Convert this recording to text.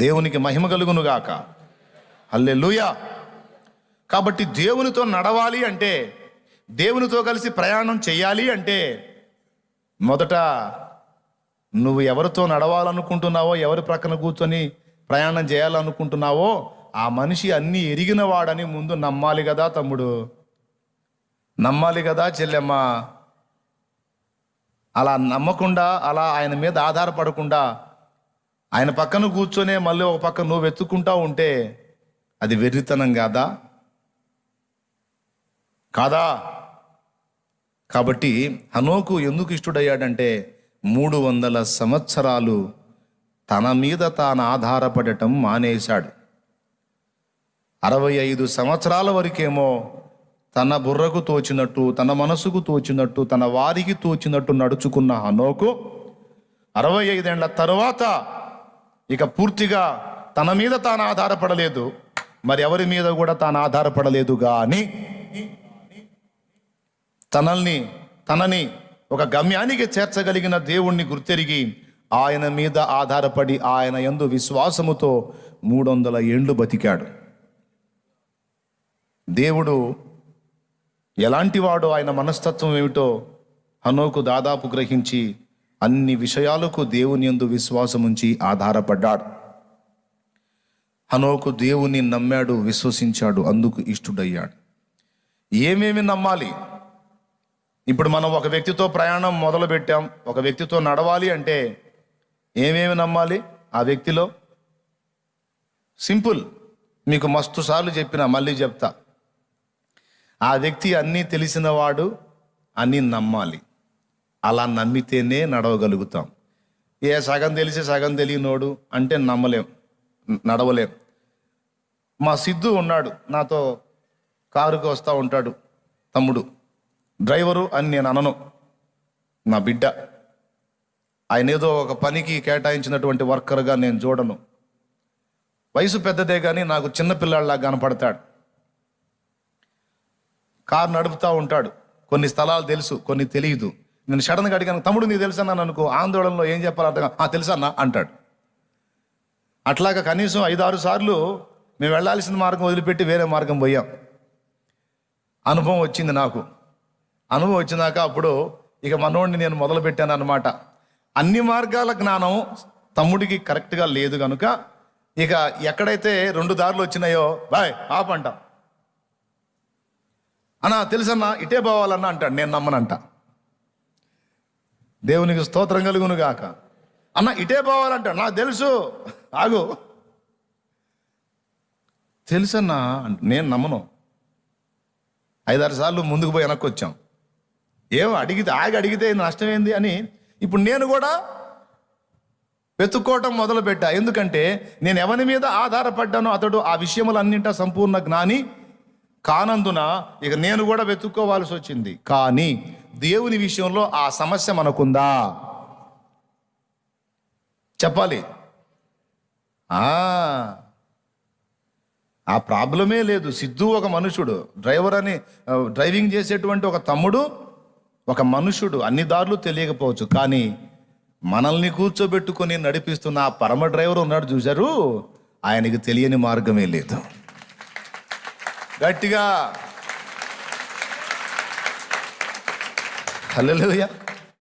దేవునికి మహిమ కలుగునుగాక అల్లే లూయా కాబట్టి దేవునితో నడవాలి అంటే దేవునితో కలిసి ప్రయాణం చేయాలి అంటే మొదట నువ్వు ఎవరితో నడవాలనుకుంటున్నావో ఎవరి ప్రక్కన కూర్చొని ప్రయాణం చేయాలనుకుంటున్నావో ఆ మనిషి అన్నీ ఎరిగిన వాడని ముందు నమ్మాలి కదా తమ్ముడు నమ్మాలి కదా చెల్లెమ్మ అలా నమ్మకుండా అలా ఆయన మీద ఆధారపడకుండా ఆయన పక్కన కూర్చొనే మళ్ళీ ఒక పక్క నువ్వు వెతుక్కుంటా ఉంటే అది వెర్రితనం కాదా కాదా కాబట్టి హనోకు ఎందుకు ఇష్టడయ్యాడంటే మూడు వందల సంవత్సరాలు తన మీద తాను ఆధారపడటం మానేశాడు అరవై ఐదు సంవత్సరాల వరకేమో తన బుర్రకు తోచినట్టు తన మనసుకు తోచినట్టు తన వారికి తోచినట్టు నడుచుకున్న హనోకు అరవై ఐదేళ్ల తర్వాత ఇక పూర్తిగా తన మీద తాను ఆధారపడలేదు మరి ఎవరి మీద కూడా తాను ఆధారపడలేదు కానీ తనల్ని తనని ఒక గమ్యానికి చేర్చగలిగిన దేవుణ్ణి గుర్తెరిగి ఆయన మీద ఆధారపడి ఆయన ఎందు విశ్వాసముతో మూడు వందల ఏళ్ళు బతికాడు దేవుడు ఎలాంటి వాడు ఆయన మనస్తత్వం ఏమిటో హనోకు దాదాపు గ్రహించి అన్ని విషయాలకు దేవుని ఎందు విశ్వాసముంచి ఆధారపడ్డాడు హనోకు దేవుని నమ్మాడు విశ్వసించాడు అందుకు ఇష్టుడయ్యాడు ఏమేమి నమ్మాలి ఇప్పుడు మనం ఒక వ్యక్తితో ప్రయాణం మొదలు పెట్టాం ఒక వ్యక్తితో నడవాలి అంటే ఏమేమి నమ్మాలి ఆ వ్యక్తిలో సింపుల్ మీకు మస్తు సార్లు చెప్పిన మళ్ళీ చెప్తా ఆ వ్యక్తి అన్నీ తెలిసినవాడు అని నమ్మాలి అలా నమ్మితేనే నడవగలుగుతాం ఏ సగం తెలిసి సగం తెలియనోడు అంటే నమ్మలేం నడవలేం మా సిద్ధు ఉన్నాడు నాతో కారుకి వస్తూ ఉంటాడు తమ్ముడు డ్రైవరు అని నేను అనను నా బిడ్డ ఆయన ఏదో ఒక పనికి కేటాయించినటువంటి వర్కర్గా నేను చూడను వయసు పెద్దదే కానీ నాకు చిన్నపిల్లాడిలా కనపడతాడు కారు నడుపుతూ ఉంటాడు కొన్ని స్థలాలు తెలుసు కొన్ని తెలియదు నేను సడన్గా అడిగాను తమ్ముడు నీకు తెలుసన్నాను అనుకో ఆందోళనలో ఏం చెప్పాలంటే ఆ అన్న అంటాడు అట్లాగా కనీసం ఐదు ఆరు సార్లు మేము వెళ్ళాల్సిన మార్గం వదిలిపెట్టి వేరే మార్గం పోయాం అనుభవం వచ్చింది నాకు అనుభవం వచ్చినాక అప్పుడు ఇక మనోడిని నేను మొదలుపెట్టాను అనమాట అన్ని మార్గాల జ్ఞానం తమ్ముడికి కరెక్ట్గా లేదు కనుక ఇక ఎక్కడైతే రెండు దారులు వచ్చినాయో బాయ్ ఆపంట అన్నా తెలుసన్నా ఇటే పోవాలన్నా అంటాడు నేను నమ్మనంట దేవునికి స్తోత్రం కలుగును గాక అన్న ఇటే పోవాలంట నాకు తెలుసు ఆగు తెలుసన్నా నేను నమ్మను ఐదారు సార్లు ముందుకు పోయి వెనక్కి వచ్చాం ఏం అడిగితే ఆగి అడిగితే నష్టం ఏంది అని ఇప్పుడు నేను కూడా వెతుక్కోవటం మొదలుపెట్టా ఎందుకంటే నేను ఎవరి మీద ఆధారపడ్డాను అతడు ఆ విషయములన్నింటా సంపూర్ణ జ్ఞాని కానందున ఇక నేను కూడా వెతుక్కోవాల్సి వచ్చింది కానీ దేవుని విషయంలో ఆ సమస్య మనకుందా చెప్పాలి ఆ ప్రాబ్లమే లేదు సిద్ధు ఒక మనుషుడు డ్రైవర్ అని డ్రైవింగ్ చేసేటువంటి ఒక తమ్ముడు ఒక మనుషుడు అన్ని దారులు తెలియకపోవచ్చు కానీ మనల్ని కూర్చోబెట్టుకొని నడిపిస్తున్న ఆ పరమ డ్రైవర్ ఉన్నాడు చూశారు ఆయనకి తెలియని మార్గమే లేదు గట్టిగా 哈喽，你好。